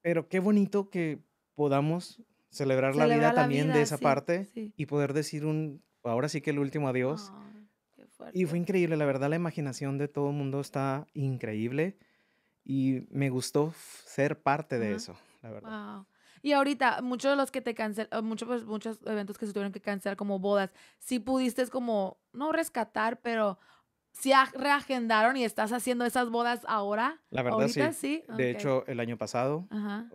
Pero qué bonito que podamos celebrar, la vida también de esa parte y poder decir un, ahora sí que el último adiós. qué fuerte. y fue increíble, la verdad la imaginación de todo el mundo está increíble y me gustó ser parte de eso, la verdad. Wow. Y ahorita, muchos de los que te cancelan, muchos, pues, muchos eventos que se tuvieron que cancelar, como bodas, sí pudiste como, no rescatar, pero si reagendaron y estás haciendo esas bodas ahora. La verdad, sí. De hecho, el año pasado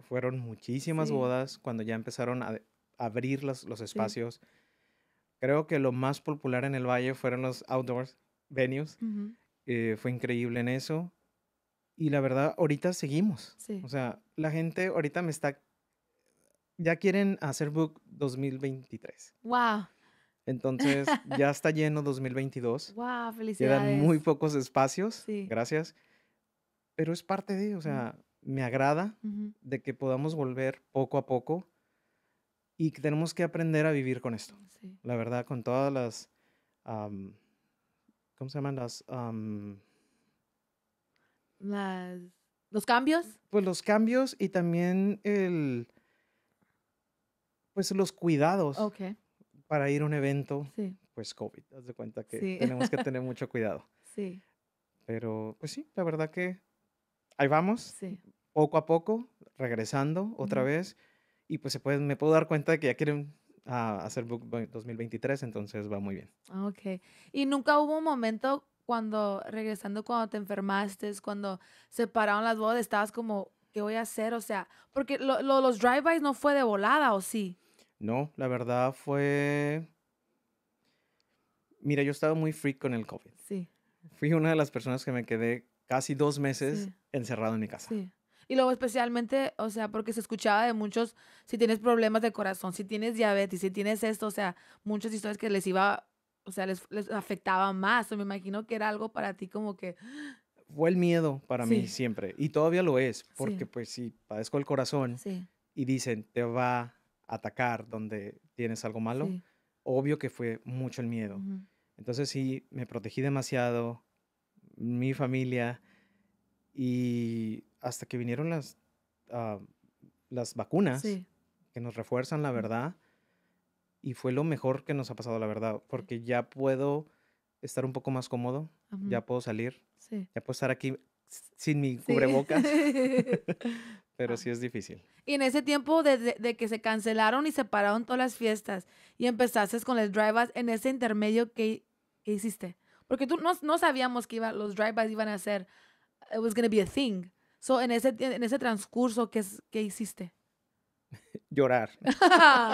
fueron muchísimas bodas cuando ya empezaron a abrir los, espacios. Creo que lo más popular en el valle fueron los outdoors venues. Eh, fue increíble en eso. Y la verdad, ahorita seguimos. O sea, la gente ahorita me está ya quieren hacer book 2023. ¡Wow! Entonces, ya está lleno 2022. ¡Wow! Felicidades. Quedan muy pocos espacios. Gracias. Pero es parte de, o sea, me agrada de que podamos volver poco a poco y tenemos que aprender a vivir con esto. La verdad, con todas las. ¿Cómo se llaman las. ¿Los cambios? Pues los cambios y también el pues los cuidados para ir a un evento, pues COVID, haz de cuenta que tenemos que tener mucho cuidado. Sí. Pero pues sí, la verdad que ahí vamos, sí. poco a poco, regresando otra vez y pues se puede, me puedo dar cuenta de que ya quieren ah, hacer Book 2023, entonces va muy bien. Ah, ok. ¿Y nunca hubo un momento cuando, regresando, cuando te enfermaste, cuando se pararon las bodas, estabas como, ¿qué voy a hacer? O sea, porque los drive-bys no fue de volada, ¿o sí? No, la verdad fue... Mira, yo estaba muy freak con el COVID. Sí. Fui una de las personas que me quedé casi dos meses encerrado en mi casa. Sí. Y luego especialmente, o sea, porque se escuchaba de muchos, si tienes problemas de corazón, si tienes diabetes, si tienes esto, o sea, muchas historias que les iba, o sea, les, afectaba más. O me imagino que era algo para ti como que... Fue el miedo para mí siempre. Y todavía lo es, porque pues si padezco el corazón y dicen, te va atacar donde tienes algo malo, obvio que fue mucho el miedo. Entonces sí, me protegí demasiado, mi familia, y hasta que vinieron las, ah, las vacunas que nos refuerzan la verdad, y fue lo mejor que nos ha pasado, la verdad, porque ya puedo estar un poco más cómodo, ya puedo salir, ya puedo estar aquí sin mi cubrebocas. pero sí es difícil. Y en ese tiempo, de que se cancelaron y se pararon todas las fiestas y empezaste con los drive-bys, en ese intermedio, ¿qué, hiciste? Porque tú no, no sabíamos que iba, los drive-bys iban a ser, it was going to be a thing. So, en ese, en ese transcurso, ¿qué, que hiciste? Llorar.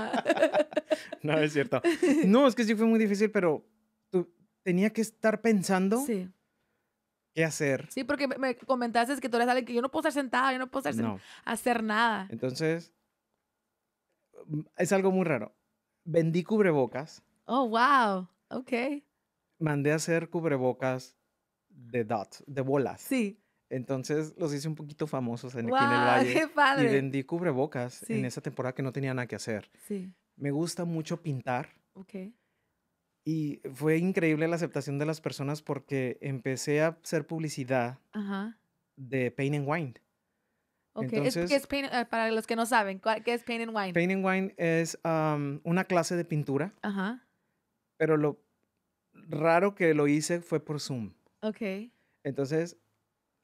no, es cierto. No, es que sí fue muy difícil, pero tú, tenía que estar pensando. Sí qué hacer. Sí, porque me comentaste que tú eres alguien que yo no puedo estar sentada, yo no puedo hacer nada. Entonces, mm, es algo muy raro. Vendí cubrebocas. Oh, wow. Ok. Mandé a hacer cubrebocas de dots, de bolas. Sí. Entonces los hice un poquito famosos en, aquí en el valle. Y vendí cubrebocas en esa temporada que no tenía nada que hacer. Sí. Me gusta mucho pintar. Okay. Y fue increíble la aceptación de las personas porque empecé a hacer publicidad de Pain and Wine. Entonces, es eh, para los que no saben, ¿qué es Pain and Wine? Pain and Wine es una clase de pintura, Ajá. pero lo raro que lo hice fue por Zoom. Ok. Entonces,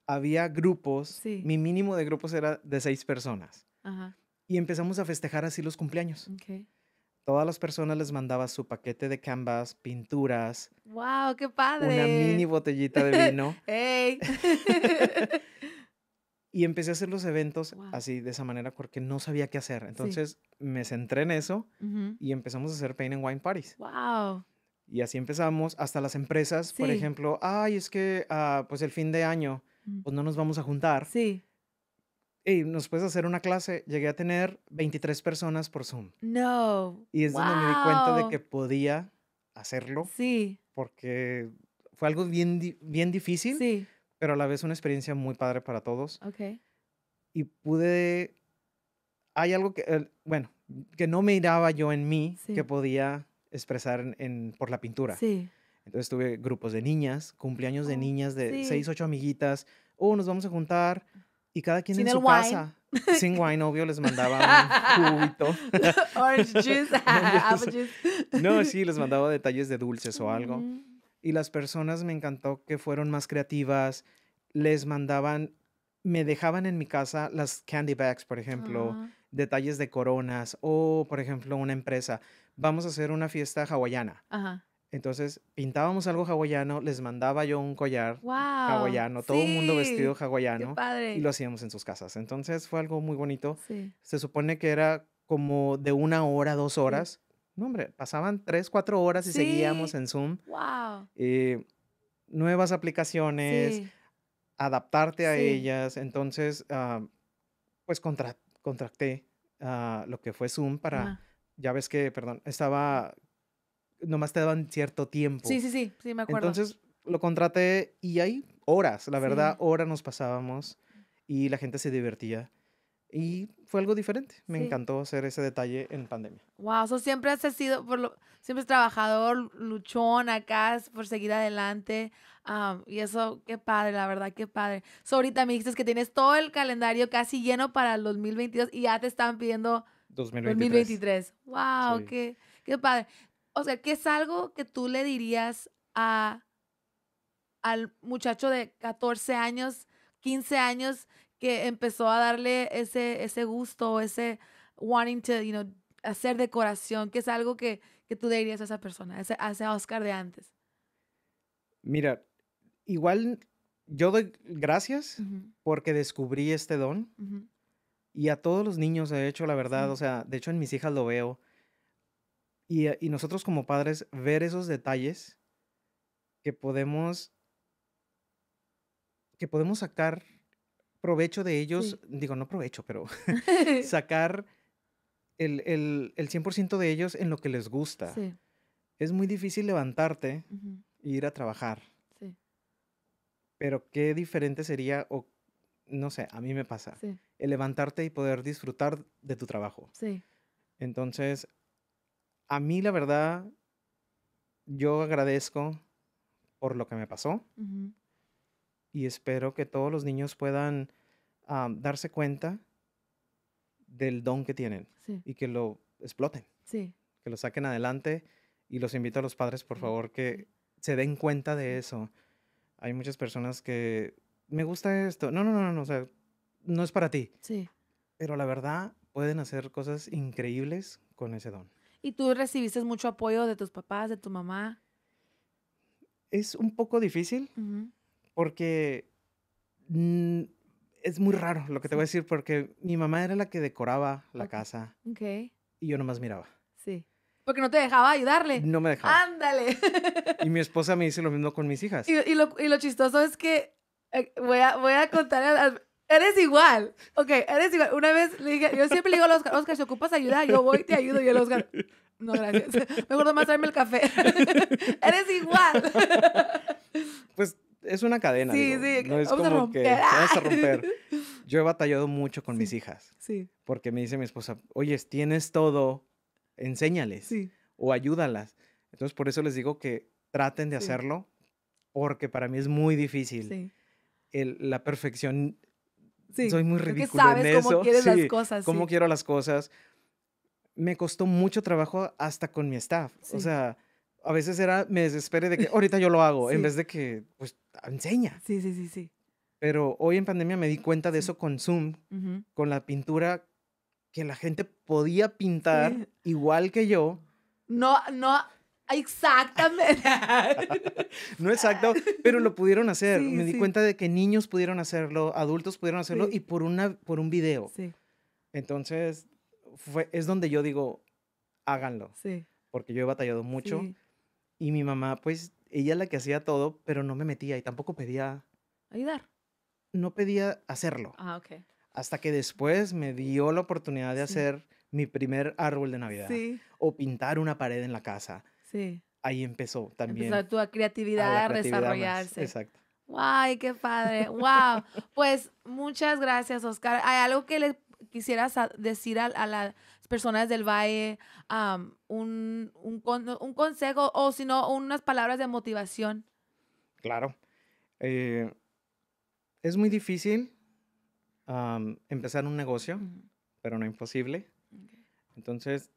había grupos, mi mínimo de grupos era de seis personas. Ajá. Y empezamos a festejar así los cumpleaños. Ok todas las personas les mandaba su paquete de canvas, pinturas. ¡Wow! ¡Qué padre! Una mini botellita de vino. ¡Ey! y empecé a hacer los eventos así, de esa manera, porque no sabía qué hacer. Entonces me centré en eso y empezamos a hacer Pain and Wine Parties. ¡Wow! Y así empezamos hasta las empresas, por ejemplo, ay, es que ah, pues el fin de año, pues no nos vamos a juntar. Sí y nos puedes hacer una clase, llegué a tener 23 personas por Zoom. No. Y es donde me di cuenta de que podía hacerlo. Sí. Porque fue algo bien, bien difícil. Sí. Pero a la vez una experiencia muy padre para todos. Ok. Y pude... Hay algo que, bueno, que no me miraba yo en mí que podía expresar en, por la pintura. Sí. Entonces tuve grupos de niñas, cumpleaños de oh, niñas de seis, ocho amiguitas. Oh, nos vamos a juntar y cada quien en su casa. Sin wine, obvio, les mandaba un juguito. Orange juice, No, sí, les mandaba detalles de dulces o algo. Y las personas me encantó que fueron más creativas. Les mandaban, me dejaban en mi casa las candy bags, por ejemplo, detalles de coronas o, por ejemplo, una empresa. Vamos a hacer una fiesta hawaiana. Ajá. Entonces pintábamos algo hawaiano, les mandaba yo un collar hawaiano, todo el mundo vestido hawaiano y lo hacíamos en sus casas. Entonces fue algo muy bonito. Se supone que era como de una hora, dos horas. No, hombre, pasaban tres, cuatro horas y seguíamos en Zoom. Wow. Eh, nuevas aplicaciones, adaptarte a ellas. Entonces, ah, pues contra contracté ah, lo que fue Zoom para, ya ves que, perdón, estaba nomás te daban cierto tiempo. Sí, sí, sí, sí, me acuerdo. Entonces lo contraté y ahí horas, la verdad, horas nos pasábamos y la gente se divertía. Y fue algo diferente. Me encantó hacer ese detalle en pandemia. Wow, eso siempre has sido, por lo, siempre es trabajador, luchón acá, por seguir adelante. y eso, qué padre, la verdad, qué padre. So ahorita me dijiste que tienes todo el calendario casi lleno para el 2022 y ya te están pidiendo 2023. Wow, qué, qué padre. O sea, ¿qué es algo que tú le dirías a, al muchacho de 14 años, 15 años, que empezó a darle ese, ese gusto, ese wanting to, you know, hacer decoración, ¿Qué es algo que, tú le dirías a esa persona, a ese, Oscar de antes? Mira, igual yo doy gracias porque descubrí este don. Y a todos los niños, de hecho, la verdad, o sea, de hecho en mis hijas lo veo eh, y, nosotros como padres ver esos detalles que podemos que podemos sacar provecho de ellos, digo, no provecho, pero sacar el, 100% de ellos en lo que les gusta. Es muy difícil levantarte e ir a trabajar. Pero qué diferente sería, o no sé, a mí me pasa, el levantarte y poder disfrutar de tu trabajo. Entonces, a mí la verdad, yo agradezco por lo que me pasó y espero que todos los niños puedan darse cuenta del don que tienen y que lo exploten, que lo saquen adelante y los invito a los padres, por favor, que se den cuenta de eso. Hay muchas personas que, me gusta esto, no, no, no, no, o sea, no es para ti. Sí. Pero la verdad, pueden hacer cosas increíbles con ese don. ¿Y tú recibiste mucho apoyo de tus papás, de tu mamá? Es un poco difícil porque mm, es muy raro lo que te voy a decir porque mi mamá era la que decoraba la casa. Y yo nomás miraba. Sí. Porque no te dejaba ayudarle. No me dejaba. Ándale. Y mi esposa me dice lo mismo con mis hijas. Y, lo, chistoso es que eh, voy, a, voy a contar Eres igual. Ok, eres igual. Una vez le dije, yo siempre le digo a Oscar, Oscar, si ocupas ayudar, yo voy y te ayudo. Y el Oscar, no, gracias. Mejor más traerme el café. eres igual. Pues es una cadena. Sí, sí. No es vamos como a romper. Que, vamos a romper. Yo he batallado mucho con mis hijas. Sí. Porque me dice mi esposa, oye, tienes todo, enséñales. Sí. O ayúdalas. Entonces, por eso les digo que traten de hacerlo, porque para mí es muy difícil. Sí. la perfección soy muy ridículo en eso. cómo quieres las cosas. Cómo quiero las cosas. Me costó mucho trabajo hasta con mi staff. O sea, a veces era, me desesperé de que ahorita yo lo hago, en vez de que, pues, enseña. Sí, sí, sí, sí. Pero hoy en pandemia me di cuenta de eso con Zoom, con la pintura, que la gente podía pintar igual que yo. No, no Exactamente. no exacto, pero lo pudieron hacer. Me di cuenta de que niños pudieron hacerlo, adultos pudieron hacerlo y por, una, por un video. Sí. Entonces, fue, es donde yo digo, háganlo. Sí. Porque yo he batallado mucho y mi mamá, pues, ella es la que hacía todo, pero no me metía y tampoco pedía... Ayudar. No pedía hacerlo. Ah, Hasta que después me dio la oportunidad de hacer mi primer árbol de Navidad. O pintar una pared en la casa. Sí. Ahí empezó también. tu creatividad a, desarrollarse. Exacto. ¡Guay, qué padre! ¡Wow! pues muchas gracias, Oscar. ¿Hay algo que le quisieras decir a, las personas del Valle? un, consejo o, si no, unas palabras de motivación. Claro. Eh, es muy difícil empezar un negocio, pero no imposible. Entonces,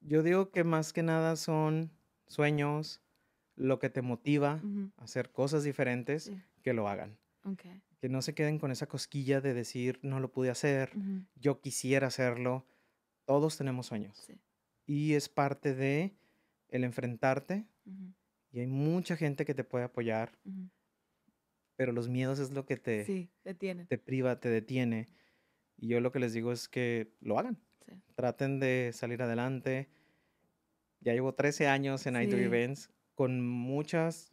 yo digo que más que nada son sueños, lo que te motiva a hacer cosas diferentes, que lo hagan. Que no se queden con esa cosquilla de decir, no lo pude hacer, yo quisiera hacerlo. Todos tenemos sueños. Y es parte de el enfrentarte. Y hay mucha gente que te puede apoyar. Pero los miedos es lo que te, sí, te priva, te detiene. Y yo lo que les digo es que lo hagan. Traten de salir adelante. Ya llevo 13 años en sí. Events con muchas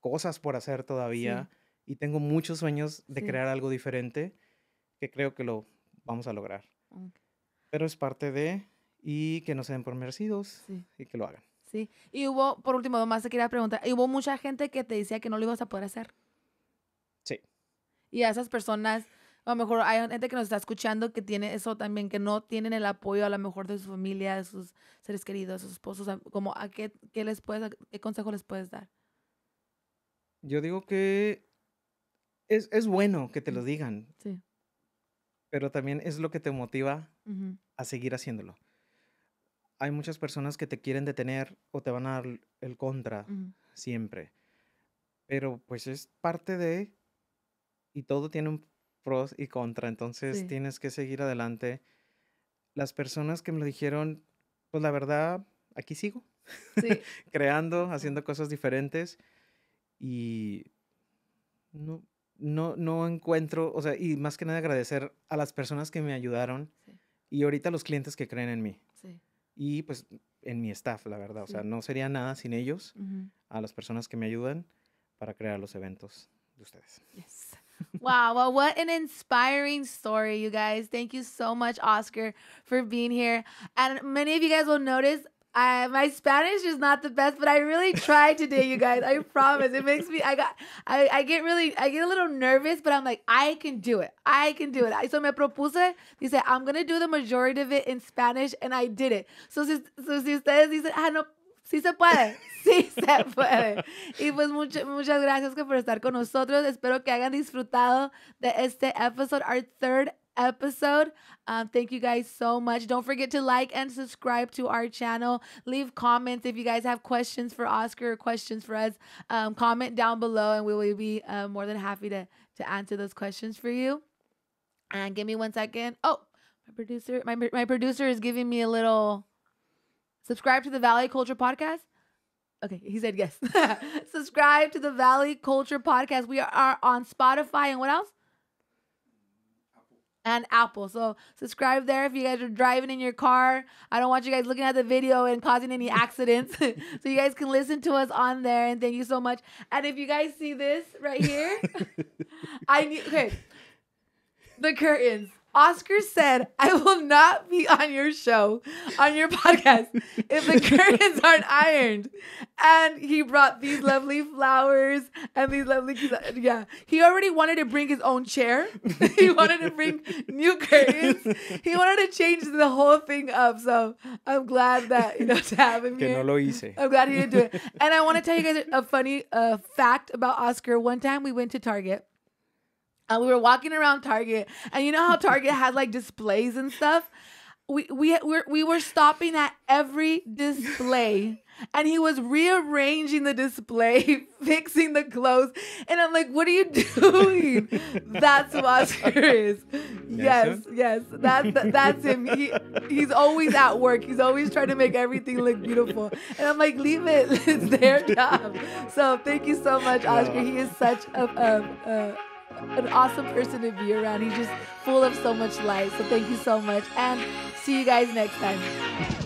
cosas por hacer todavía y tengo muchos sueños de crear algo diferente que creo que lo vamos a lograr. Pero es parte de y que no se den por merecidos y que lo hagan. Sí. Y hubo, por último, más te quería preguntar, ¿y hubo mucha gente que te decía que no lo ibas a poder hacer? Sí. Y a esas personas, a lo mejor hay gente que nos está escuchando que tiene eso también, que no tienen el apoyo a lo mejor de su familia, de sus seres queridos, de sus esposos, como a qué, les puedes, qué consejo les puedes dar. Yo digo que es, bueno que te lo mm. digan. Sí. Pero también es lo que te motiva a seguir haciéndolo. Hay muchas personas que te quieren detener o te van a dar el contra siempre. Pero pues es parte de... Y todo tiene un pros y contra, entonces tienes que seguir adelante. Las personas que me lo dijeron, pues la verdad, aquí sigo, creando, haciendo cosas diferentes y no, no, no encuentro, o sea, y más que nada agradecer a las personas que me ayudaron y ahorita a los clientes que creen en mí. Y pues en mi staff, la verdad, o sea, no sería nada sin ellos, a las personas que me ayudan para crear los eventos de ustedes. wow. Well, what an inspiring story, you guys. Thank you so much, Oscar, for being here. And many of you guys will notice I, my Spanish is not the best, but I really tried today, you guys. I promise. It makes me I got I, I get really I get a little nervous, but I'm like, I can do it. I can do it. I, so me propuse, said, I'm gonna do the majority of it in Spanish, and I did it. So so si ustedes dicen, ah no Sí se puede, sí se puede. Y pues mucho, muchas gracias por estar con nosotros. Espero que hayan disfrutado de este episodio, our third episode. Um, thank you guys so much. Don't forget to like and subscribe to our channel. Leave comments if you guys have questions for Oscar or questions for us. Um, comment down below and we will be uh, more than happy to, to answer those questions for you. And give me one second. Oh, my producer, my, my producer is giving me a little Subscribe to the Valley Culture Podcast. Okay, he said yes. Subscribe to the Valley Culture Podcast. We are on Spotify and what else? And Apple. So subscribe there if you guys are driving in your car. I don't want you guys looking at the video and causing any accidents. so you guys can listen to us on there. And thank you so much. And if you guys see this right here, I need okay. The curtains. Oscar said, I will not be on your show, on your podcast, if the curtains aren't ironed. And he brought these lovely flowers and these lovely, yeah. He already wanted to bring his own chair. he wanted to bring new curtains. He wanted to change the whole thing up. So I'm glad that, you know, to have him que here. No lo hice. I'm glad he didn't do it. And I want to tell you guys a funny uh, fact about Oscar. One time we went to Target and we were walking around Target, and you know how Target has like displays and stuff. We we were we were stopping at every display, and he was rearranging the display, fixing the clothes, and I'm like, "What are you doing?" that's Oscar is. Yes, yes, yes that's that, that's him. He, he's always at work. He's always trying to make everything look beautiful, and I'm like, "Leave it. it's their job." So thank you so much, Oscar. He is such a. a, a an awesome person to be around. He's just full of so much light. So thank you so much, and see you guys next time.